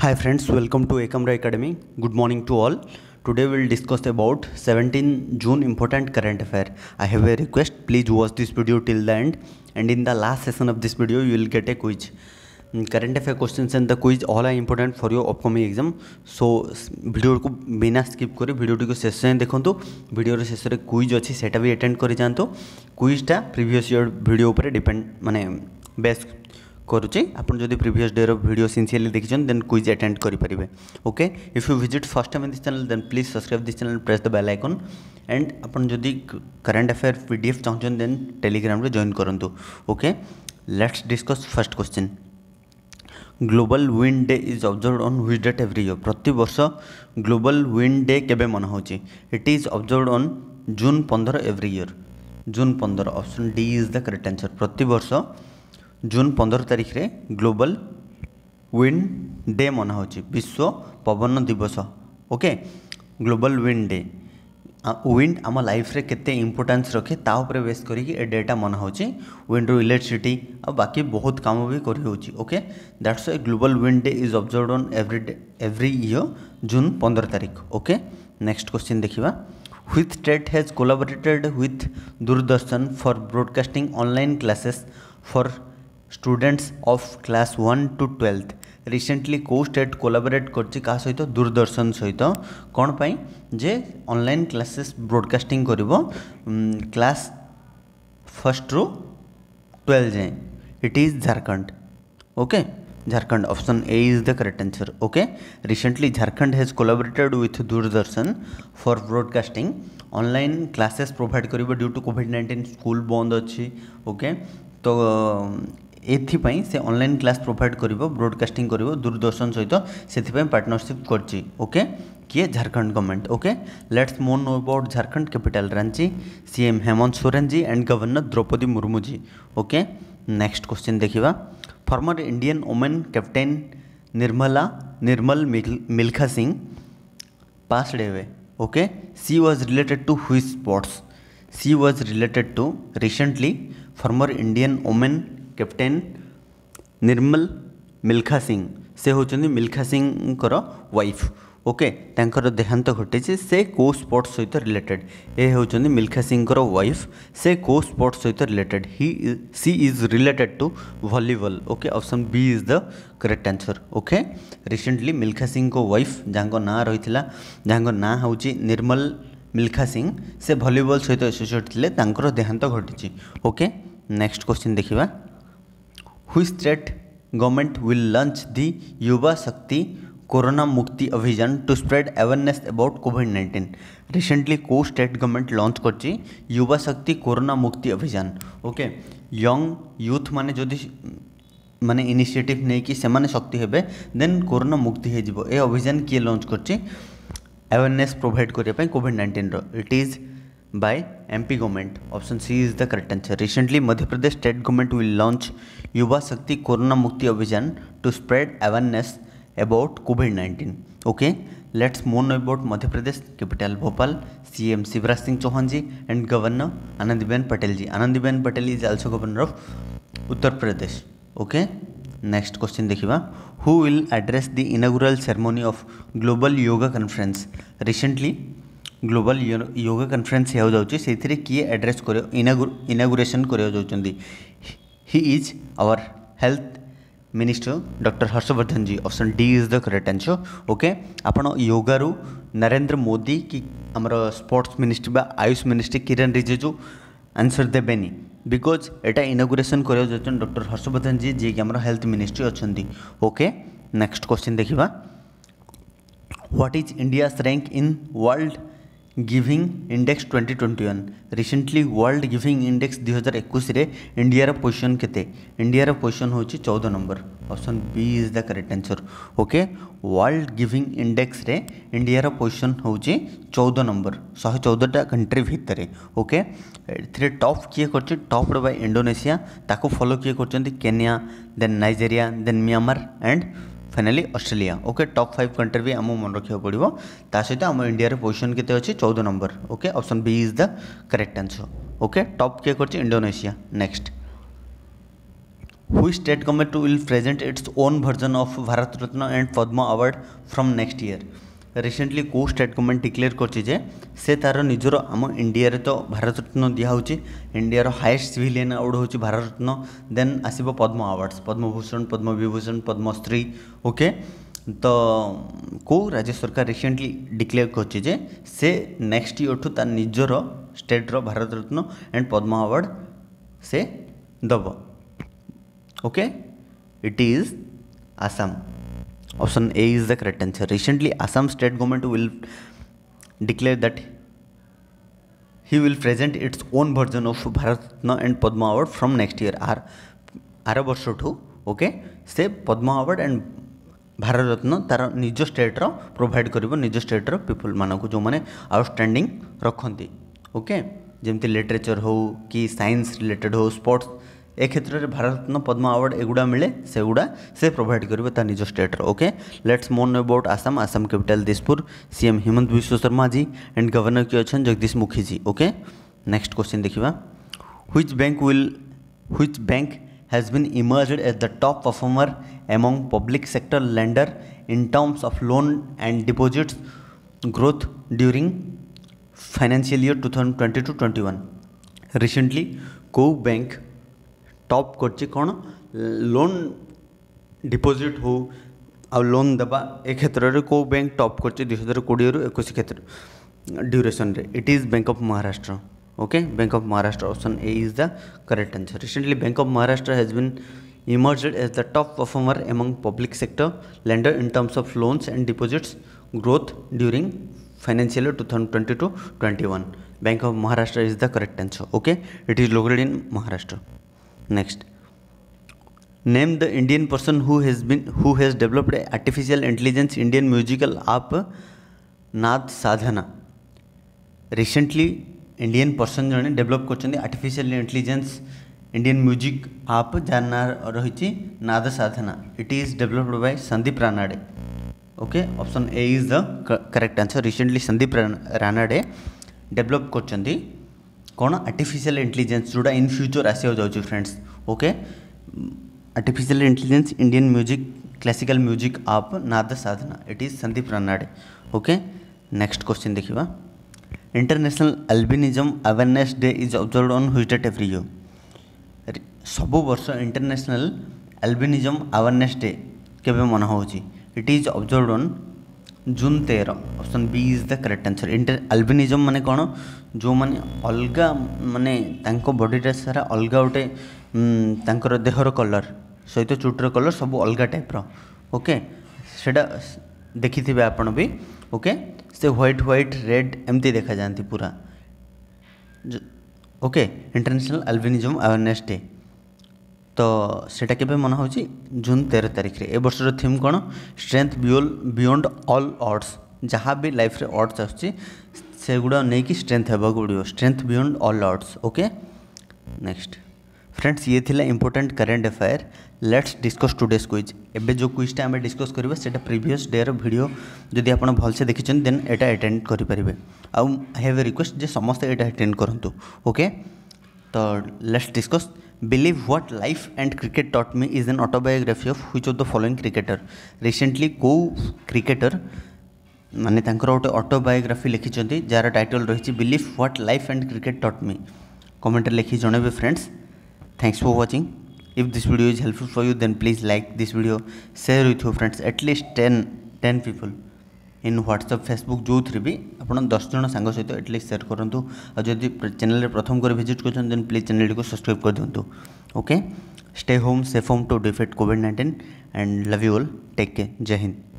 Hi friends, welcome to Ekamra Academy. Good morning to all. Today we will discuss about 17 June important current affair. I have a request, please watch this video till the end and in the last session of this video you will get a quiz. Current affair question and the quiz all are important for your upcoming exam so video को बिना skip कर video शेष जाए देखु video शेष में quiz अच्छी सेटा भी एटेड कर जातु क्विजा प्रिभस इयर भिडियो डिपेड मानने बेस्ट କରୁଛି ଆପଣ ଯଦି ପ୍ରିଭିୟସ୍ ଡେର ଭିଡ଼ିଓ ସିନ୍ସିୟରଲି ଦେଖିଛନ୍ତି ଦେନ୍ କୁଇଜ୍ ଆଟେଣ୍ଡ କରିପାରିବେ okay if you visit first time this channel then please subscribe this channel press the bell icon and ଆପଣ ଯଦି current affair P D F ଚାହୁଁଛନ୍ତି ଦେନ୍ ଟେଲିଗ୍ରାମରେ ଜଏନ୍ କରନ୍ତୁ okay let's discuss first question global wind day is observed on which date every year ପ୍ରତିବର୍ଷ global wind day କେବେ ମନେ ହେଉଛି it is observed on June ପନ୍ଦର ଏଭ୍ରି ଇୟର୍ ଜୁନ୍ ପନ୍ଦର option D is the correct answer ପ୍ରତିବର୍ଷ June ପନ୍ଦର ତାରିଖରେ global wind day ମନାହେଉଛି ବିଶ୍ୱ ପବନ ଦିବସ okay global wind day wind ଆମ ଲାଇଫ୍ରେ କେତେ ଇମ୍ପୋର୍ଟାନ୍ସ ରଖେ ତା ଉପରେ ବେସ୍ କରିକି ଏ ଡେଟା ମନାହେଉଛି ୱିଣ୍ଡରୁ ଇଲେକ୍ଟ୍ରିସିଟି ଆଉ ବାକି ବହୁତ କାମ ବି କରିହେଉଛି okay that's a global wind day is observe on every day every year June ପନ୍ଦର ତାରିଖ ଓକେ ନେକ୍ସଟ କ୍ୱେଶ୍ଚିନ୍ ଦେଖିବା which state has collaborated with Doordarshan for broadcasting online classes for students of class one to twelfth recently କେଉଁ state collaborate କରିଛି କାହା ସହିତ ଦୂରଦର୍ଶନ ସହିତ କ'ଣ ପାଇଁ ଯେ ଅନଲାଇନ୍ କ୍ଲାସେସ୍ ବ୍ରଡ଼କାଷ୍ଟିଂ କରିବ କ୍ଲାସ୍ ଫର୍ଷ୍ଟରୁ ଟ୍ୱେଲ୍ଭ ଯାଏଁ it is Jharkhand okay Jharkhand option A is the correct answer okay recently Jharkhand has collaborated with Doordarshan for broadcasting online classes provide କରିବ due to covid nineteen school ବନ୍ଦ ଅଛି ଓକେ ତ ଏଥିପାଇଁ से ଅନଲାଇନ୍ क्लास प्रोभाइड कर ब्रडकास्टिंग कर दूरदर्शन सहित से पार्टनरशिप करके किए Jharkhand government okay let's more know about Jharkhand capital Ranchi CM Hemant Soren ji and governor Draupadi Murmu ji okay next question देखा former Indian women captain Nirmala Nirmal Milkha Singh passed away okay she was related to which sports she was related to recently former Indian women captain Nirmal Milkha Singh से होंगे Milkha Singh wife okay okay, देहांत घटे से को sports सहित related ये हूँ मिल्खा सिंह वाइफ से को स्पोर्ट्स सहित रिलेटेड ही she is related to volleyball okay option B is the correct answer okay recently Milkha Singh को वाइफ जहाँ ना रही जहाँ ना हूँ निर्मल मिल्खा सिंह से भलीबल सहित एसोसीएट थे देहांत घटे ओके नेक्स्ट क्वेश्चन देखा which state government will launch the Yuva Shakti corona Mukti Abhiyan to spread awareness about covid nineteen recently को स्टेट गवर्नमेंट लॉन्च कर युवा शक्ति कोरोना मुक्ति अभियान ओके यंग यूथ मैंने जदि माने इनिशिएटिव नहीं सेमाने शक्ति हे देन कोरोना मुक्ति हो अभियान किए लॉन्च कर अवेयरनेस प्रोभाइड करने covid nineteen it is by MP government. Option C is the correct answer. Recently, Madhya Pradesh state government will launch Yuva Sakti Corona Mukti Abhijan to spread awareness about COVID-19. Okay, let's mourn about Madhya Pradesh capital Bhopal, CM Shivraj Singh Chauhan ji and Governor Anandiben Patel ji. Anandiben Patel is also governor of Uttar Pradesh. Okay. Next question देखा who will address the inaugural ceremony of global yoga conference recently global yoga conference किए address inauguration करज our health minister doctor Harshvardhan ji option D is the correct answer okay आपण योगारू नरेंद्र मोदी कि आमर sports ministry बा Ayush ministry Kiren Rijiju answer देवेनि because एटा इनागुरेसन कर डॉक्टर हर्षवर्धन जी जी आम हेल्थ मिनिस्ट्री अच्छा ओके नेक्स्ट क्वेश्चन देखा what is India rank in world giving index 2021 twenty one recently world giving index दुई हजार एकुश इंडिया पोजिशन के इंडिया पोजिशन हूँ चौदह number option B is the correct answer okay world giving index रे India position हूँ चौदह number शहे चौदहटा कंट्री भितर ओके ए टप किए कर टप रहा इंडोनेसिया फलो किए कर Kenya then Nigeria then Myanmar and finally Australia okay top five country भी आम मन रखा पड़ो सहित आम इंडिया पोजिशन के चौदह number okay option B is the correct answer okay top किए कर Indonesia next which state government will present its own version of Bharat Ratna and Padma award from next year recently କେଉଁ ଷ୍ଟେଟ୍ ଗଭର୍ଣ୍ଣମେଣ୍ଟ ଡିକ୍ଲେୟାର କରିଛି ଯେ ସେ ତା'ର ନିଜର ଆମ ଇଣ୍ଡିଆରେ ତ ଭାରତରତ୍ନ ଦିଆହେଉଛି ଇଣ୍ଡିଆର ହାଏଷ୍ଟ ସିଭିଲିଆନ୍ ଆୱାର୍ଡ଼ ହେଉଛି ଭାରତରତ୍ନ ଦେନ୍ ଆସିବ ପଦ୍ମ ଆୱାର୍ଡ଼ସ୍ ପଦ୍ମଭୂଷଣ ପଦ୍ମବିଭୂଷଣ ପଦ୍ମଶ୍ରୀ ଓକେ ତ କେଉଁ ରାଜ୍ୟ ସରକାର ରିସେଣ୍ଟଲି ଡିକ୍ଲେୟାର କରିଛି ଯେ ସେ ନେକ୍ସଟ ଇୟର୍ଠୁ ତା ନିଜର ଷ୍ଟେଟ୍ର ଭାରତରତ୍ନ ଆଣ୍ଡ ପଦ୍ମ ଆୱାର୍ଡ଼ से दब okay it is Assam Option A is the correct answer. Recently, Assam state government will declare that he will present its own version of Bharatna and Padma Award from next year. Are ଆର ବର୍ଷଠୁ okay ସେ Padma award and Bharat Ratna ତାର ନିଜ ଷ୍ଟେଟ୍ର provide କରିବ ନିଜ ଷ୍ଟେଟ୍ର ପିପୁଲମାନଙ୍କୁ ଯେଉଁମାନେ outstanding ରଖନ୍ତି okay ଯେମିତି ଲିଟରେଚର୍ ହେଉ କି ସାଇନ୍ସ ରିଲେଟେଡ଼୍ ହେଉ ସ୍ପୋର୍ଟସ୍ ଏ କ୍ଷେତ୍ରରେ ଭାରତରତ୍ନ पद्म ଆୱାର୍ଡ଼ एगुड़ा मिले से गुड़ा से प्रोभाइड करेंगे निज ଷ୍ଟେଟ୍ର okay let's more about Assam Assam capital Dispur CM Himanta Biswa Sarma ji and governor किए अच्छे Jagdish Mukhi ji okay next question देखा which bank will which bank has been emerged as the top performer among public sector lender in terms of loan and deposits growth during financial year two thousand twenty two twenty one recently कौ bank top कर कौन loan deposit हो आ loan देवा एक क्षेत्र में कौ bank top कर दुई हजार कोड़े रु एक क्षेत्र duration it is bank of Maharashtra okay bank of Maharashtra option A is the correct answer recently bank of Maharashtra has been emerged as the top performer among public sector lender in terms of loans and deposits growth during financial two thousand twenty two twenty one bank of Maharashtra is the correct answer okay it is located in Maharashtra next name the Indian person who has been who has developed artificial intelligence Indian musical app Naad Sadhana recently Indian person जन develop artificial intelligence Indian music app जार ना रही Naad Sadhana it is developed by Sandeep Ranade okay option A is the correct answer recently Sandeep Ranade develop कर कौन artificial intelligence जोटा in future ଆସିବାକୁ ଯାଉଛି friends okay artificial intelligence Indian music classical music app Naad Sadhana it is Sandeep Ranade okay next question देखा international albinism awareness day is observe on which date every year सब वर्ष international albinism awareness day के मना हो it is observe on June तेर option B is the correct answer inter albinism मान कौन जो मैंने अलग मानने बडीटा सारा अलग गोटे देहर कलर सहित चुटर कलर सब अलग टाइप रोके देखी थे आपण भी ओके से ह्वैट ह्वैट रेड एमती देखा जाती पूरा okay international albinism awareness day ତ ସେଇଟା କେବେ ମନେ ହେଉଛି ଜୁନ୍ ତେର ତାରିଖରେ ଏ ବର୍ଷର ଥିମ୍ କ'ଣ ଷ୍ଟ୍ରେଙ୍ଥ ବିଓଲ୍ ବିୟଣ୍ଡ ଅଲ୍ ଅଡ୍ସ ଯାହା ବି ଲାଇଫ୍ରେ ଅଡ୍ସ ଆସୁଛି ସେଗୁଡ଼ା ନେଇକି ଷ୍ଟ୍ରେଙ୍ଥ ହେବାକୁ ପଡ଼ିବ strength beyond all odds okay next friends ये थिला important current affair let's discuss today's quiz एवं जो क्विजटा आम डिस्कस करवा से प्रिभस डे भिडियो जदि आप भलसे देखी देन यहाँ एटेड करेंगे आउ हाव ए रिक्वेस्ट जे समस्त यहाँ एटेड करूँ ओके तो let's discuss believe what life and cricket taught me is an autobiography of हुई of the following cricketer recently कौ क्रिकेटर मानते गोटे ऑटोबायोग्राफी लिखिं जार टाइटल रही believe what life and cricket taught me comment लिखि जनवे friends thanks for watching if this video is helpful for you then please like this video share with your friends at least ten ten people in WhatsApp Facebook जो थी भी आप दस जन सांग सहित एटलिस्ट सेयर करूँ और जब चैनल प्रथम कर भिजिट कर दे प्लीज चैनल को सब्सक्राइब कर दिंतु okay stay home safe home to defeat COVID nineteen and love you all take care जय हिंद